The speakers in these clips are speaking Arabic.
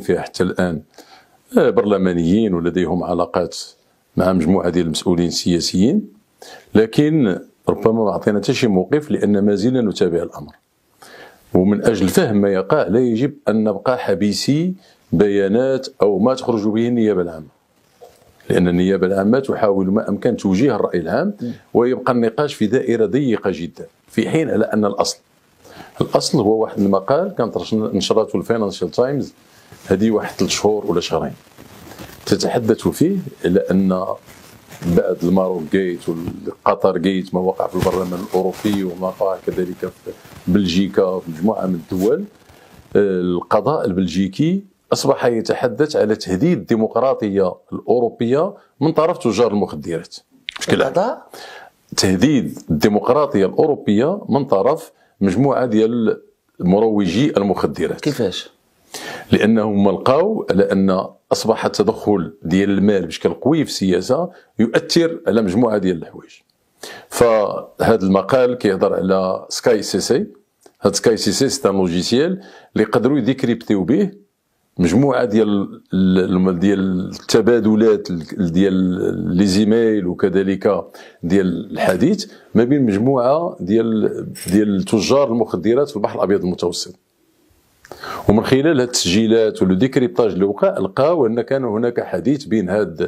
فيها حتى الآن آه، برلمانيين ولديهم علاقات مع مجموعة ديال المسؤولين السياسيين لكن ربما ما أعطينا حتى شي موقف لأن ما زلنا نتابع الأمر ومن أجل فهم ما يقع لا يجب أن نبقى حبيسي بيانات أو ما تخرج به النيابة العامة لأن النيابة العامة تحاول ما أمكن توجيه الرأي العام ويبقى النقاش في دائرة ضيقة جدا في حين على أن الأصل الأصل هو واحد المقال كانت نشرته الفاينانشال تايمز هذه واحد ثلاث شهور ولا شهرين تتحدث فيه الى ان بعد الماروك جيت والقطر جيت ما وقع في البرلمان الاوروبي وما وقع كذلك في بلجيكا في مجموعه من الدول القضاء البلجيكي اصبح يتحدث على تهديد الديمقراطيه الاوروبيه من طرف تجار المخدرات بشكل عام تهديد الديمقراطيه الاوروبيه من طرف مجموعه ديال مروجي المخدرات كيفاش لانهم لقاو على ان اصبح التدخل ديال المال بشكل قوي في السياسه يؤثر على مجموعه ديال الحوايج فهذا المقال كيهضر على سكاي سي سي هاد سكاي سي سي سي لوجيسيال اللي يقدروا يديكريبتيو به مجموعه ديال ديال التبادلات ديال لي زيميل وكذلك ديال الحديث ما بين مجموعه ديال ديال تجار المخدرات في البحر الابيض المتوسط ومن خلال هذه التسجيلات ديكريبتاج اللي وقع لقاو ان كان هناك حديث بين هاد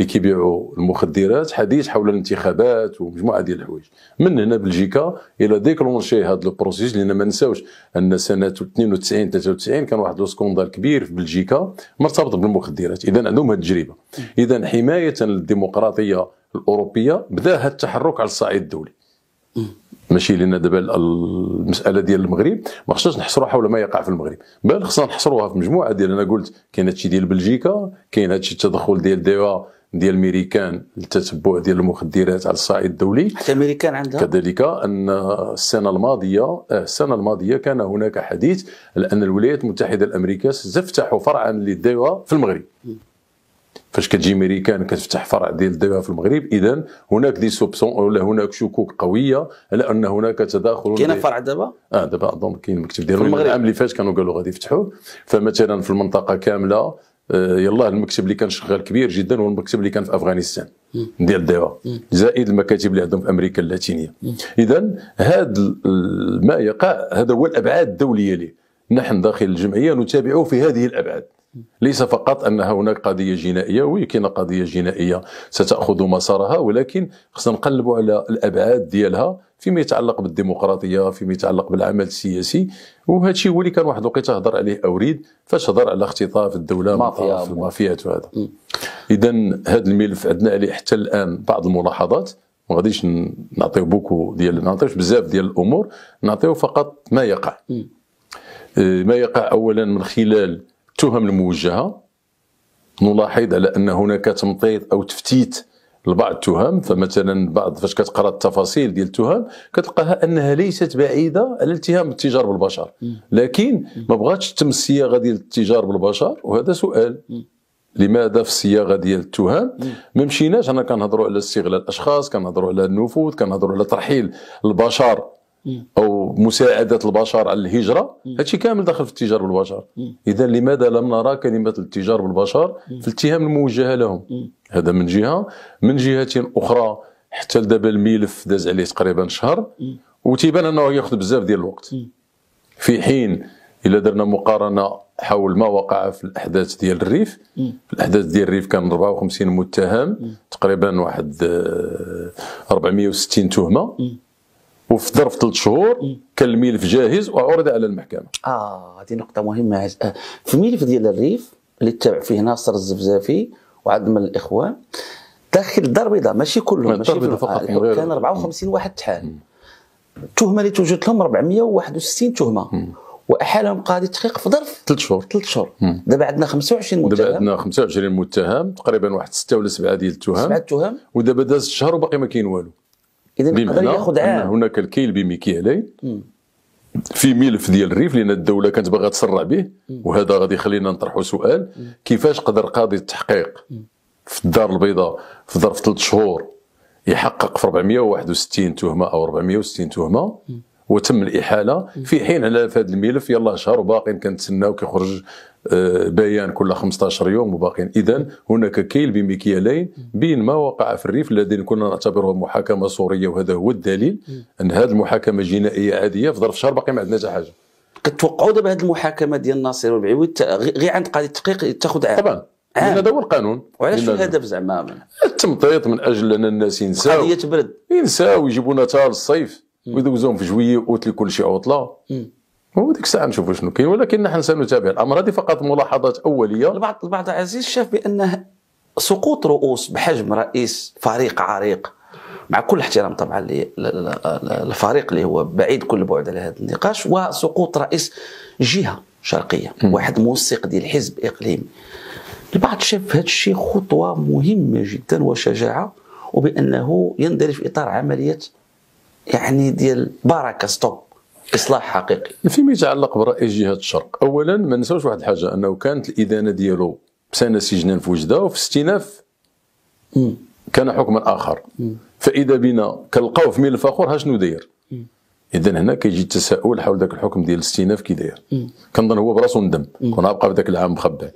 اللي كيبيعوا المخدرات حديث حول الانتخابات ومجموعه ديال الحوايج من هنا بلجيكا الى ديكلونشي هذا البروسيس لان ما نساوش ان سنه 92 93 كان واحد السكوندال كبير في بلجيكا مرتبط بالمخدرات اذا عندهم هذه التجربه اذا حمايه للديمقراطيه الاوروبيه بدا هذا التحرك على الصعيد الدولي ماشي لان دابا المساله ديال المغرب ما خصناش نحصروها حول ما يقع في المغرب بل خصنا نحصروها في مجموعه ديال انا قلت كاين هادشي ديال بلجيكا كاين هادشي التدخل ديال ديوا ديال الميريكان للتتبع ديال المخدرات على الصعيد الدولي حتى الميريكان عندها كذلك ان السنه الماضيه آه، السنه الماضيه كان هناك حديث لان الولايات المتحده الامريكيه ستفتح فرعا للديوا في المغرب فاش كتجي ميريكان كتفتح فرع ديال الدواء في المغرب اذا هناك دي سوبسون ولا هناك شكوك قويه على ان هناك تداخل كاين فرع دابا اه دابا اظن كاين ديال المغرب العام اللي فات كانوا قالوا غادي يفتحوه فمثلا في المنطقه كامله آه، يلاه المكتب اللي كان شغال كبير جدا هو المكتب اللي كان في افغانستان ديال الدواء زائد المكاتب اللي عندهم في امريكا اللاتينيه اذا هذا ما يقع هذا هو الابعاد الدوليه ليه نحن داخل الجمعيه نتابعه في هذه الابعاد ليس فقط ان هناك قضيه جنائيه وي كاينه قضيه جنائيه ستاخذ مسارها ولكن خصنا نقلبوا على الابعاد ديالها فيما يتعلق بالديمقراطيه فيما يتعلق بالعمل السياسي وهذا الشيء هو اللي كان واحد الوقيته هضر عليه اوريد فاش هضر على اختطاف الدوله من طرف المافيات وهذا اذا هذا الملف عندنا عليه حتى الان بعض الملاحظات ما غاديش نعطيو بوكو ديال ما نعطيوش بزاف ديال الامور نعطيو فقط ما يقع آه، ما يقع اولا من خلال التهم الموجهه نلاحظ على ان هناك تمطيط او تفتيت لبعض التهم فمثلا بعض فاش كتقرا التفاصيل ديال التهم كتلقاها انها ليست بعيده على الاتهام بالتجار بالبشر لكن ما بغاتش تتم الصياغه ديال التجار بالبشر وهذا سؤال لماذا في الصياغه ديال التهم ما مشيناش انا كنهضروا على استغلال الاشخاص كنهضروا على النفوذ كنهضروا على ترحيل البشر او مساعده البشر على الهجره هادشي كامل داخل في التجار بالبشر اذا لماذا لم نرى كلمه التجار بالبشر في الاتهام الموجهه لهم هذا من جهه من جهه اخرى حتى لدابا الملف داز عليه تقريبا شهر وتيبان انه ياخذ بزاف ديال الوقت في حين الا درنا مقارنه حول ما وقع في الاحداث ديال الريف في الاحداث ديال الريف كان 54 متهم تقريبا واحد 460 آه، تهمه وفي ظرف ثلاث شهور كان الملف جاهز وعرض على المحكمه اه هذه نقطه مهمه في الملف ديال الريف اللي تابع فيه ناصر الزفزافي وعدد من الاخوان داخل الدار البيضاء ماشي كلهم ماشي كلهم فقط يعني كان 54 واحد تحال التهمه اللي توجدت لهم 461 تهمه واحالهم قاضي التحقيق في ظرف ثلاث شهور ثلاث شهور دابا عندنا 25 متهم دابا عندنا 25 متهم تقريبا واحد سته ولا سبعه ديال التهم سبعه التهم ودابا داز شهر وباقي ما كاين والو اذا يقدر ياخذ عام هناك الكيل بميكيالين في ملف ديال الريف لان الدوله كانت باغا تسرع به وهذا غادي يخلينا نطرحوا سؤال كيفاش قدر قاضي التحقيق في الدار البيضاء في ظرف ثلاث شهور يحقق في 461 تهمه او 460 تهمه وتم الاحاله في حين على في هذا الملف يلا شهر وباقيين كنتسناو كيخرج آه، بيان كل 15 يوم وباقيين اذا هناك كيل بمكيالين بين ما وقع في الريف الذين كنا نعتبره محاكمه سوريه وهذا هو الدليل ان هذه المحاكمه جنائيه عاديه في ظرف شهر باقي ما عندنا حتى حاجه كتوقعوا دابا هذه المحاكمه ديال ناصر والبعيود غير عند قاضي التحقيق تاخذ عام طبعا هذا هو القانون وعلاش الهدف زعما التمطيط من اجل ان الناس ينساو قضيه تبرد ينساو يجيبونا تال الصيف ويدوزوهم في جويي اوت اللي كلشي عطله وديك الساعه نشوفوا شنو كاين ولكن نحن سنتابع الامر هذه فقط ملاحظات اوليه البعض البعض عزيز شاف بان سقوط رؤوس بحجم رئيس فريق عريق مع كل احترام طبعا للفريق اللي هو بعيد كل بعد على هذا النقاش وسقوط رئيس جهه شرقيه م. واحد موثق ديال حزب اقليمي البعض شاف هذا الشيء خطوه مهمه جدا وشجاعه وبانه يندرج في اطار عمليه يعني ديال بركه ستوب اصلاح حقيقي فيما يتعلق براي جهه الشرق اولا ما ننساوش واحد الحاجه انه كانت الادانه ديالو بسنه سجنا في وجده وفي استئناف كان حكما اخر فاذا بنا كنلقاو في ميل الفخور ها شنو داير اذا هنا كيجي التساؤل حول ذاك الحكم ديال الاستئناف كي داير كنظن هو براسو ندم كون بقى في ذاك العام مخبى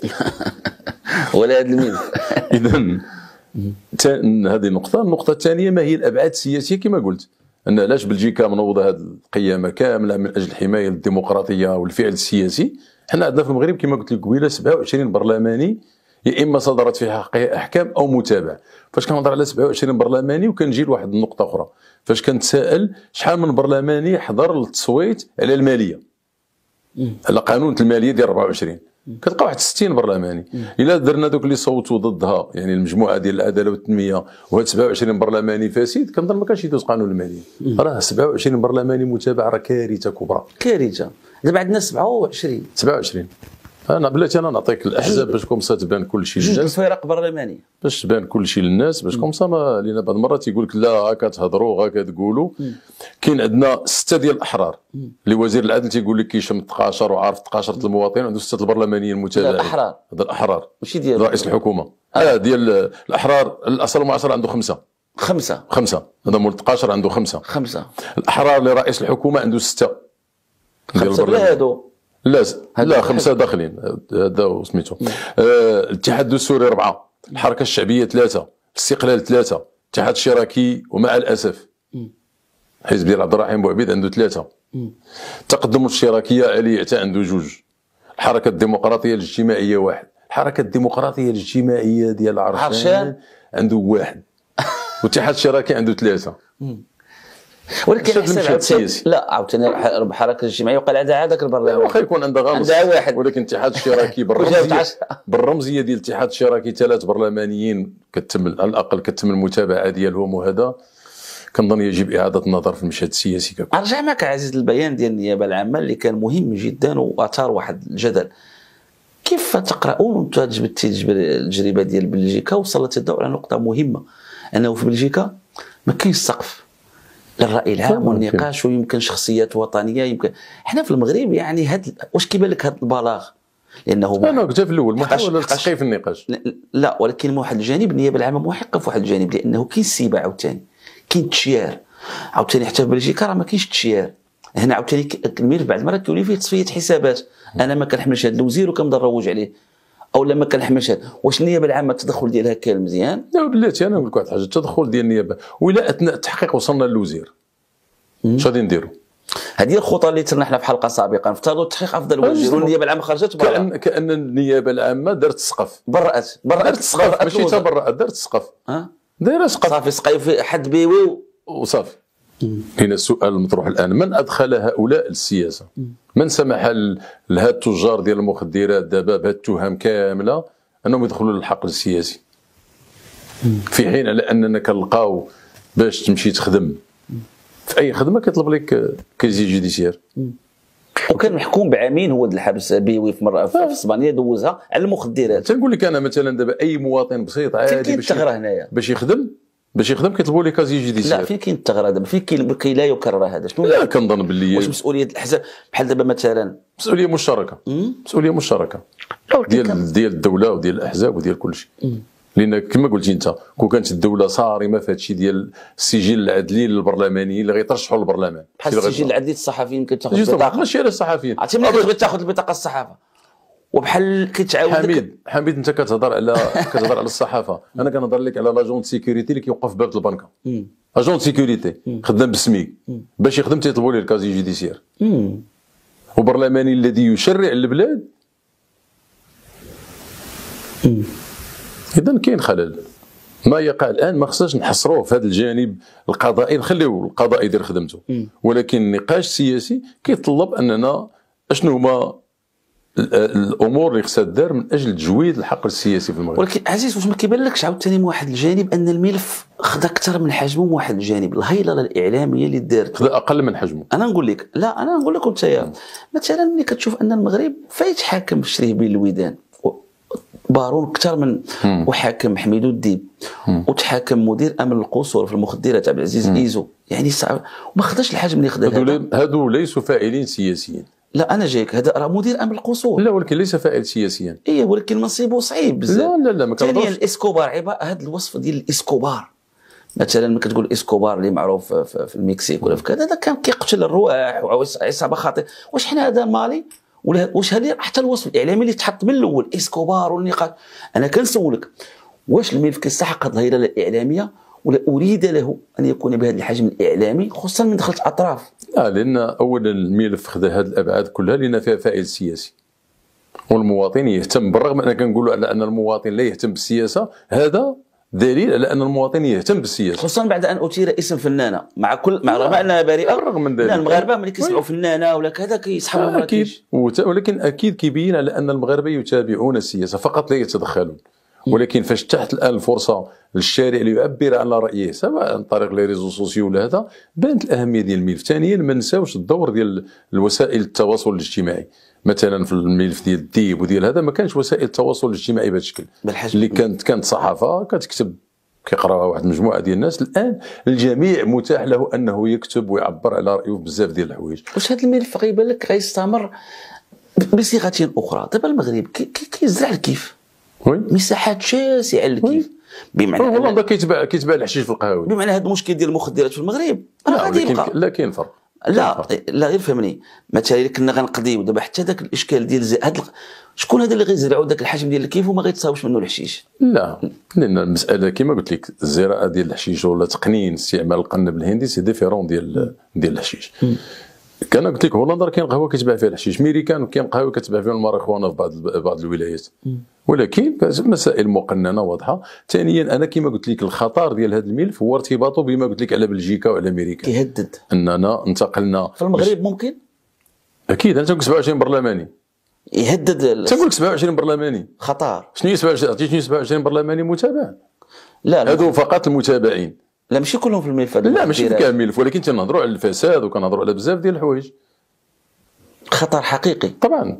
ولا هذا الميل اذا هذه نقطه النقطه الثانيه ما هي الابعاد السياسيه كما قلت ان علاش بلجيكا منوضه هذه القيامه كامله من اجل حمايه الديمقراطيه والفعل السياسي حنا عندنا في المغرب كما قلت لك قبيله 27 برلماني يا اما صدرت فيها حقه احكام او متابع فاش كنهضر على 27 برلماني وكنجي لواحد النقطه اخرى فاش كنتسائل شحال من برلماني حضر للتصويت على الماليه على قانون الماليه ديال 24 كتلقى واحد 60 برلماني الا درنا دوك اللي صوتوا ضدها يعني المجموعه ديال العداله والتنميه وهاد 27 برلماني فاسد كنظن ما كانش يدوز قانون الماليه راه 27 برلماني متابع راه كارثه كبرى كارثه دابا عندنا 27 27 انا بلاتي انا نعطيك الاحزاب باش كومسا تبان كل شيء للناس جوج فرق برلمانيه باش تبان كل شيء للناس باش كومسا ما لان بعض المرات يقول لك لا ها تهضروا ها تقولوا كاين عندنا سته ديال الاحرار اللي وزير العدل تيقول لك كيشم 13 وعارف 13 المواطنين عنده سته البرلمانيين المتابعين الاحرار هذا الاحرار ماشي ديال رئيس الحكومه آه. اه ديال الاحرار الاصل المعاصر عنده خمسه خمسة خمسة هذا مول 13 عنده خمسة خمسة الأحرار لرئيس الحكومة عنده ستة خمسة بلا هادو لا لا خمسه داخلين هذا سميتو آه، الاتحاد السوري اربعه الحركه الشعبيه ثلاثه الاستقلال ثلاثه الاتحاد الشراكي ومع الاسف حزب ديال عبد الرحيم بوعبيد عنده ثلاثه التقدم الشراكيه علي حتى عنده جوج الحركه الديمقراطيه الاجتماعيه واحد الحركه الديمقراطيه الاجتماعيه ديال عرشان عنده واحد والاتحاد الشراكي عنده ثلاثه ولكن لا عاوتاني الحركه الاجتماعيه وقال عندها هذاك البرلمان واخا يكون عندها غامض عندها واحد ولكن الاتحاد الشراكي بالرمزيه بالرمزيه ديال الاتحاد الشراكي ثلاث برلمانيين كتم على الاقل كتم المتابعه ديالهم وهذا كنظن يجب اعاده النظر في المشهد السياسي ككل ارجع معك عزيز البيان ديال النيابه العامه اللي كان مهم جدا واثار واحد الجدل كيف تقرؤون انت جبتي التجربه ديال بلجيكا وصلت الدور على نقطه مهمه انه في بلجيكا ما كاينش سقف للراي العام والنقاش ويمكن شخصيات وطنيه يمكن حنا في المغرب يعني هاد واش كيبان لك هذا البلاغ لانه انا قلت في الاول محاوله للتثقيف النقاش لا ولكن من واحد الجانب النيابه العامه محقه في واحد الجانب لانه كاين السيبه عاوتاني كاين التشيار عاوتاني حتى في بلجيكا راه ما كاينش التشيار هنا عاوتاني الملف بعد المره كيولي فيه تصفيه حسابات انا ما كنحملش هذا الوزير وكنبدا نروج عليه او لما كنحماش واش النيابه العامه التدخل ديالها كان مزيان؟ لا بلاتي انا نقول لك واحد الحاجه التدخل ديال النيابه ولا اثناء التحقيق وصلنا للوزير اش غادي نديروا؟ هذه الخطى اللي ترنا حنا في حلقه سابقه نفترضوا التحقيق افضل وزير والنيابه العامه خرجت برا كأن, كان النيابه العامه دارت السقف برات برات السقف ماشي تبرأت دارت السقف دايره سقف صافي سقيف حد بيوي وصافي هنا السؤال المطروح الان من ادخل هؤلاء السياسه؟ من سمح لهاد التجار ديال المخدرات دابا بهالتهم التهم كامله انهم يدخلوا للحقل السياسي في حين على اننا كنلقاو باش تمشي تخدم في اي خدمه كيطلب لك كيزي جوديسيير وكان محكوم بعامين هو الحبس بيوي في مره في آه. اسبانيا دوزها على المخدرات تنقول لك انا مثلا دابا اي مواطن بسيط عادي باش هنايا باش يخدم باش يخدم كيطلبوا لي كازي جيديسيال لا فين كاين الثغره دابا فين كاين كي لا يكرر هذا شنو لا كنظن باللي واش مسؤوليه الاحزاب بحال دابا مثلا مسؤوليه مشتركه مسؤوليه مشتركه ديال ديال الدوله وديال الاحزاب وديال كل شيء لان كما قلتي انت كون كانت الدوله صارمه في هادشي ديال السجل العدلي للبرلمانيين اللي غيترشحوا للبرلمان بحال السجل العدلي للصحفيين كتاخذ البطاقه ماشي على الصحفيين عرفتي ملي كتبغي تاخذ البطاقه الصحافه وبحال كيتعاود حميد حميد انت كتهضر على كتهضر على الصحافه انا كنهضر لك على لاجون سيكوريتي اللي كيوقف في باب البنكه اجون سيكوريتي خدام بسميك باش يخدم تيطلبوا ليه الكازي جوديسيير وبرلماني الذي يشرع البلاد اذا كاين خلل ما يقع الان ما خصناش نحصروه في هذا الجانب القضائي نخليو القضاء يدير خدمته ولكن النقاش السياسي كيطلب اننا اشنو هما الامور اللي خصها دار من اجل تجويد الحقل السياسي في المغرب ولكن عزيز واش ما كيبان لكش عاوتاني من واحد الجانب ان الملف خدا اكثر من حجمه من واحد الجانب الهيلله الاعلاميه اللي دارت خدا اقل من حجمه انا نقول لك لا انا نقول لك انت مثلا ملي كتشوف ان المغرب فايت حاكم شريه بين الودان بارون اكثر من مم. وحاكم حميدو الديب وتحاكم مدير امن القصور في المخدرات عبد العزيز ايزو يعني صعب وما خداش الحجم اللي خذا هذو هادو ليسوا فاعلين سياسيين لا انا جايك هذا راه مدير امن القصور لا ولكن ليس فاعل سياسيا اي ولكن منصبه صعيب بزاف لا لا لا ما ثانيا الاسكوبار عباره هذا الوصف ديال الاسكوبار مثلا ملي كتقول اسكوبار اللي معروف في المكسيك ولا في كذا هذا كان كيقتل الرواح وعصابه خاطئه واش حنا هذا مالي ولا واش هذه حتى الوصف الاعلامي اللي تحط من الاول اسكوبار والنقاش انا كنسولك واش الملف كيستحق هذه الهيله الاعلاميه ولا اريد له ان يكون بهذا الحجم الاعلامي خصوصا من دخلت الاطراف آه لان اولا الملف خذا هذه الابعاد كلها لان فيها فائز سياسي والمواطن يهتم بالرغم ان كنقولوا على ان المواطن لا يهتم بالسياسه هذا دليل على ان المواطن يهتم بالسياسه خصوصا بعد ان اثير اسم فنانه مع كل مع رغم انها بريئه بالرغم من ذلك المغاربه ملي كيسمعوا فنانه ولا كذا كيسحبوا اكيد وت... ولكن اكيد كيبين على ان المغاربه يتابعون السياسه فقط لا يتدخلون ولكن فاش تحت الان الفرصه للشارع ليعبر على رايه سواء عن طريق لي ريزو سوسيو ولا هذا بانت الاهميه ديال الملف ثانيا ما نساوش الدور ديال الوسائل التواصل الاجتماعي مثلا في الملف ديال الديب وديال هذا ما كانش وسائل التواصل الاجتماعي بهذا الشكل اللي كانت كانت صحافه كتكتب كيقراها واحد المجموعه ديال الناس الان الجميع متاح له انه يكتب ويعبر على رايه بزاف ديال الحوايج واش هذا الملف غيبان لك غيستمر بصيغه اخرى دابا المغرب كيزرع كي الكيف وي مساحات شاسعه للكيف بمعنى والله أنا... كيتباع كيتباع الحشيش في القهاوي بمعنى هذا المشكل ديال المخدرات في المغرب راه غادي يبقى لا كاين فرق لا لا غير فهمني مثلا الا كنا غنقضيو دابا حتى ذاك الاشكال ديال هاد شكون هذا اللي غيزرعوا ذاك الحجم ديال الكيف وما غيتصاوبش منه الحشيش لا لان المساله كما قلت لك الزراعه ديال الحشيش ولا تقنين استعمال القنب الهندي سي ديفيرون ديال ديال الحشيش كان قلت لك هولندا كاين قهوه كتباع فيها الحشيش ميريكان وكاين قهوه كتباع فيها الماريخوانا في بعض بعض الولايات ولكن مسائل مقننه واضحه ثانيا انا كما قلت لك الخطر ديال هذا الملف هو ارتباطه بما قلت لك على بلجيكا وعلى امريكا كيهدد اننا انتقلنا في المغرب ممكن اكيد انا تنقول 27 برلماني يهدد تنقول لك 27 برلماني خطر شنو 27 عطيتني 27 برلماني متابع لا هادو فقط المتابعين لا ماشي كلهم في الملف لا ماشي في كاع الملف ولكن تنهضروا على الفساد وكنهضروا على بزاف ديال الحوايج خطر حقيقي طبعا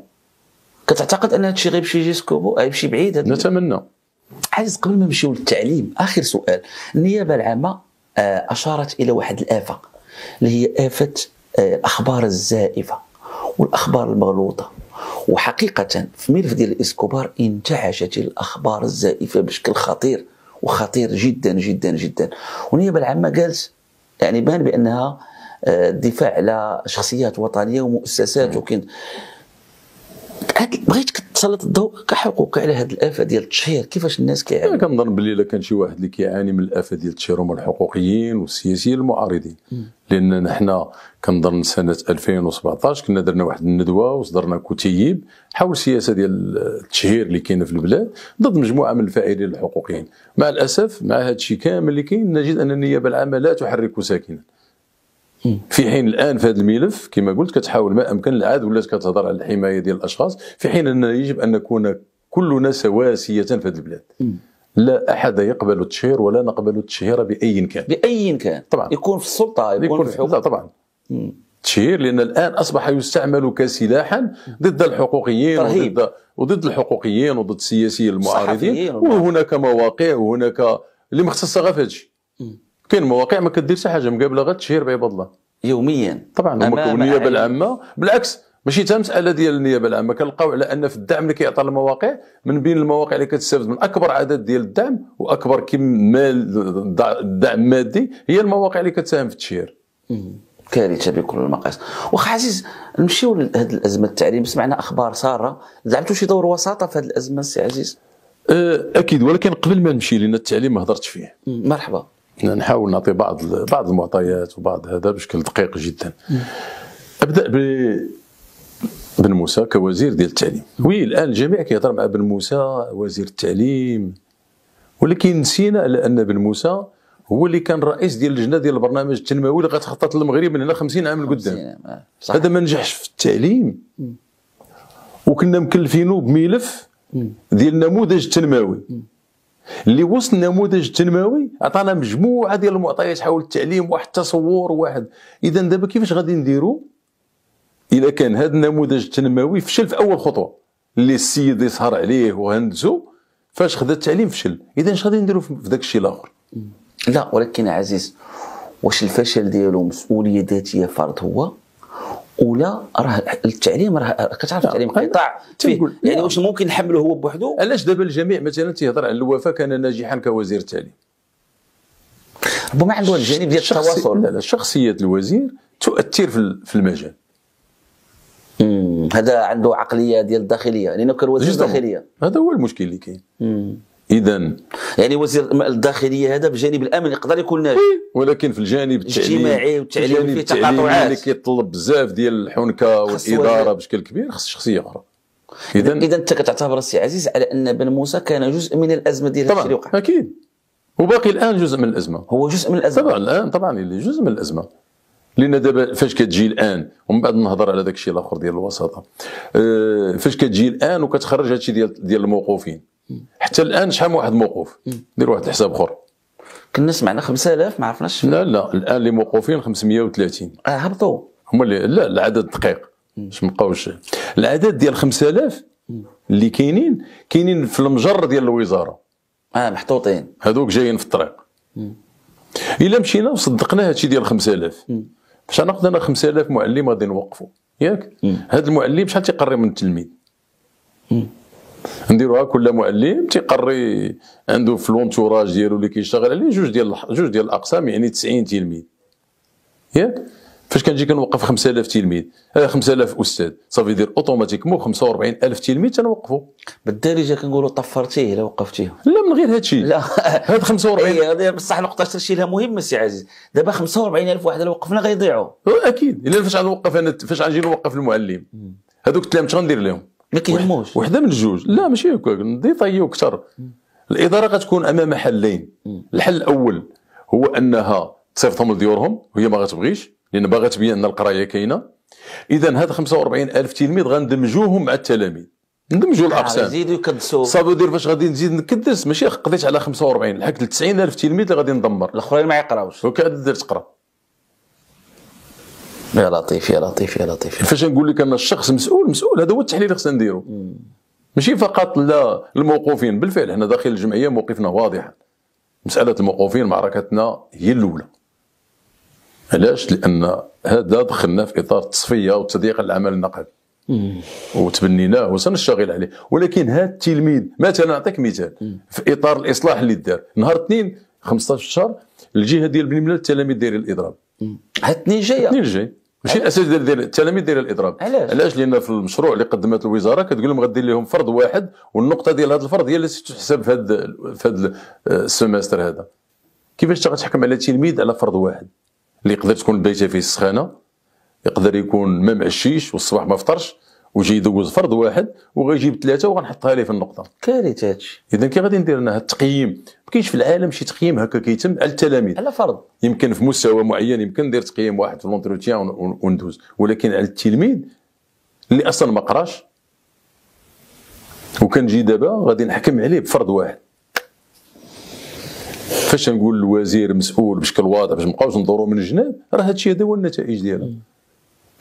كتعتقد ان هذا الشيء غيمشي يجي سكوبو غيمشي بعيد نتمنى عايز قبل ما نمشيو للتعليم اخر سؤال النيابه العامه آه، اشارت الى واحد الافه اللي هي افه آه، الاخبار الزائفه والاخبار المغلوطه وحقيقه في ملف ديال الاسكوبار انتعشت الاخبار الزائفه بشكل خطير وخطير جدا جدا جدا والنيابه العامه قالت يعني بان بانها الدفاع آه، على شخصيات وطنيه ومؤسسات وكن بغيتك تسلط الضوء كحقوق على هذه الافه ديال التشهير كيفاش الناس كيعاني انا كنظن باللي الا كان شي واحد اللي كيعاني من الافه ديال التشهير هما الحقوقيين والسياسيين المعارضين لان حنا كنظن سنه 2017 كنا درنا واحد الندوه وصدرنا كتيب حول السياسه ديال التشهير اللي كاينه في البلاد ضد مجموعه من الفاعلين الحقوقيين مع الاسف مع هذا الشيء كامل اللي كاين نجد ان النيابه العامه لا تحرك ساكنا في حين الان في هذا الملف كما قلت كتحاول ما امكن العاد ولات كتهضر على الحمايه ديال الاشخاص في حين ان يجب ان نكون كلنا سواسيه في هذه البلاد لا احد يقبل التشهير ولا نقبل التشهير باي كان باي كان طبعا يكون في السلطه يكون, يكون في السلطه طبعا التشهير لان الان اصبح يستعمل كسلاحا ضد الحقوقيين رهيب. وضد وضد الحقوقيين وضد السياسيين المعارضين وهناك مواقع وهناك اللي مختصه غير في هذا الشيء كاين مواقع ما كديرش حاجه مقابله غير تشهير بعباد الله يوميا طبعا هما النيابه العامه بالعكس ماشي حتى مساله ديال النيابه العامه كنلقاو على ان في الدعم اللي كيعطى المواقع من بين المواقع اللي كتستافد من اكبر عدد ديال الدعم واكبر كم مال دعم مادي هي المواقع اللي كتساهم في التشهير كارثه بكل المقاس واخا عزيز نمشيو لهذه الازمه التعليم سمعنا اخبار ساره زعمتو شي دور وساطه في هذه الازمه سي عزيز أه، اكيد ولكن قبل ما نمشي لان التعليم ما هضرتش فيه مرحبا نحاول نعطي بعض بعض المعطيات وبعض هذا بشكل دقيق جدا ابدا ب بن موسى كوزير ديال التعليم وي الان الجميع كيهضر مع بن موسى وزير التعليم ولكن نسينا على ان بن موسى هو اللي كان رئيس ديال اللجنه ديال البرنامج التنموي اللي غتخطط للمغرب من هنا 50 عام لقدام آه، هذا ما نجحش في التعليم وكنا مكلفينه بملف ديال النموذج التنموي اللي وسط النموذج التنموي عطانا مجموعه ديال المعطيات حول التعليم واحد التصور واحد اذا دابا كيفاش غادي نديرو الا كان هذا النموذج التنموي فشل في اول خطوه اللي السيد يسهر عليه وهندسو فاش خدا التعليم فشل اذا اش غادي نديرو في داك الشيء الاخر لا ولكن عزيز واش الفشل ديالو مسؤوليه ذاتيه فرد هو ولا راه التعليم راه كتعرف التعليم قطاع فيه يعني واش ممكن نحمله هو بوحده علاش دابا الجميع مثلا تيهضر على الوفاء كان ناجحا كوزير التعليم ربما عنده الجانب ديال التواصل لا لا شخصيه الوزير تؤثر في المجال هذا عنده عقليه ديال الداخليه لانه يعني كان وزير داخليه هذا هو المشكل اللي كاين اذا يعني وزير الداخليه هذا بجانب الامن يقدر يكون ناجح إيه، ولكن في الجانب الاجتماعي والتعليمي في تقاطعات اللي كيطلب بزاف ديال الحنكه والاداره بشكل كبير خص شخصيه اخرى اذا اذا انت كتعتبر السي عزيز على ان بن موسى كان جزء من الازمه ديال هذا الشيء وقع اكيد وباقي الان جزء من الازمه هو جزء من الازمه طبعا الان طبعا اللي جزء من الازمه لان دابا فاش كتجي الان ومن بعد نهضر على داك الشيء الاخر ديال الوساطه أه، فاش كتجي الان وكتخرج الشيء ديال ديال الموقوفين حتى الان شحال واحد موقوف دير واحد الحساب اخر كنا سمعنا 5000 ما عرفناش لا لا الان اللي موقوفين 530 اه هبطوا هما اللي لا العدد دقيق باش مبقاوش العدد ديال 5000 اللي كاينين كاينين في المجر ديال الوزاره اه محطوطين هذوك جايين في الطريق الا مشينا وصدقنا هادشي ديال 5000 باش ناخذ انا 5000 معلم غادي نوقفوا ياك هذا المعلم شحال تيقري من التلميذ نديروها كل مؤلم تيقري عنده في لونتوراج ديالو اللي كيشتغل عليه جوج ديال جوج ديال الاقسام يعني 90 تلميذ ياك فاش كنجي كنوقف 5000 تلميذ 5000 استاذ صافي دير اوتوماتيكمون 45000 تلميذ تنوقفوا بالدارجه كنقولوا طفرتيه الا وقفتيه لا من غير هادشي لا هاد 45 اي بصح نقطه ترشي مهمه سي عزيز دابا 45000 واحد الا وقفنا غيضيعوا اكيد الا فاش غنوقف انا فاش غنجي نوقف المعلم هذوك التلاميذ غندير لهم ما كيهموش وحده من الجوج لا ماشي هكاك طيو اكثر الاداره غتكون امام حلين الحل الاول هو انها تصيفطهم لديورهم وهي ما غتبغيش لان باغا تبين ان القرايه كاينه اذا هاد 45 الف تلميذ غندمجوهم مع التلاميذ ندمجوا آه، الاقسام نزيدوا يكدسوا صافي دير فاش غادي نزيد نكدس ماشي قضيت على 45 لحقت 90 90000 تلميذ اللي غادي ندمر الاخرين ما يقراوش وكاد درت تقرا يا لطيف يا لطيف يا لطيف فاش نقول لك ان الشخص مسؤول مسؤول هذا هو التحليل اللي خصنا نديرو ماشي فقط لا الموقوفين بالفعل احنا داخل الجمعيه موقفنا واضح مساله الموقوفين معركتنا هي الاولى علاش لان هذا دخلنا في اطار التصفيه وتضييق العمل النقابي وتبنيناه وسنشتغل عليه ولكن هذا التلميذ مثلا نعطيك مثال في اطار الاصلاح اللي دار نهار اثنين 15 شهر الجهه ديال بن ملال التلاميذ دايرين الاضراب هاد الاثنين جايه الاثنين جاي ماشي الاساس ديال ديال التلاميذ ديال الاضراب علاش علاش لان في المشروع اللي قدمت الوزاره كتقول لهم غدير لهم فرض واحد والنقطه ديال هذا الفرض هي اللي تحسب في هذا في هذا آه، السيمستر هذا كيفاش انت غتحكم على تلميذ على فرض واحد اللي يقدر تكون بدايته فيه السخانه يقدر يكون ما معشيش والصباح ما فطرش وجاي يدوز فرض واحد وغيجيب ثلاثه وغنحطها ليه في النقطه كارثه هادشي اذا كي غادي ندير انا التقييم ما كاينش في العالم شي تقييم هكا كيتم على التلاميذ على فرض يمكن في مستوى معين يمكن ندير تقييم واحد في لونتروتيان وندوز ولكن على التلميذ اللي اصلا ما قراش وكنجي دابا غادي نحكم عليه بفرض واحد فاش نقول الوزير مسؤول بشكل واضح باش مابقاوش نضرو من الجناب راه هادشي هذا هو النتائج ديالها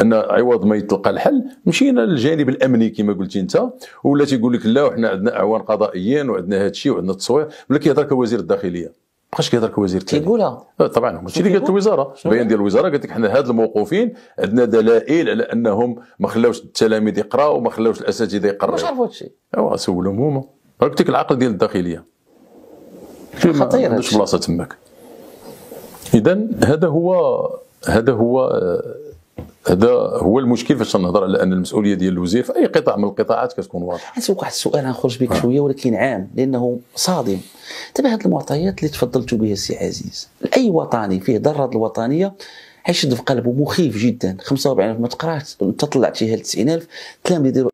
ان عوض ما يتلقى الحل مشينا للجانب الامني كما قلتي انت ولا تيقول لك لا وحنا عندنا اعوان قضائيين وعندنا هذا الشيء وعندنا التصوير ولا كيهضر كوزير الداخليه بقاش كيهضر كوزير الداخليه تيقولها آه، طبعا ماشي اللي قالت الوزاره البيان ديال الوزاره قالت لك حنا هاد الموقوفين عندنا دلائل على انهم ما خلاوش التلاميذ يقراوا وما خلاوش الاساتذه يقراوا واش عرفوا هادشي ايوا سولهم هما قلت لك العقل ديال الداخليه خطير ما بلاصه تماك اذا هذا هو هذا هو آه، هذا هو المشكل فاش نهضر على ان المسؤوليه ديال الوزير في اي قطاع من القطاعات كتكون واضحه. نسولك واحد السؤال غنخرج بك نعم. شويه ولكن عام لانه صادم. دابا هذه المعطيات اللي تفضلت بها السي عزيز، اي وطني فيه ضرر الوطنيه حيشد في قلبه مخيف جدا 45000 ما تقراش تطلع طلعتيها ل 90000 التلاميذ يديروا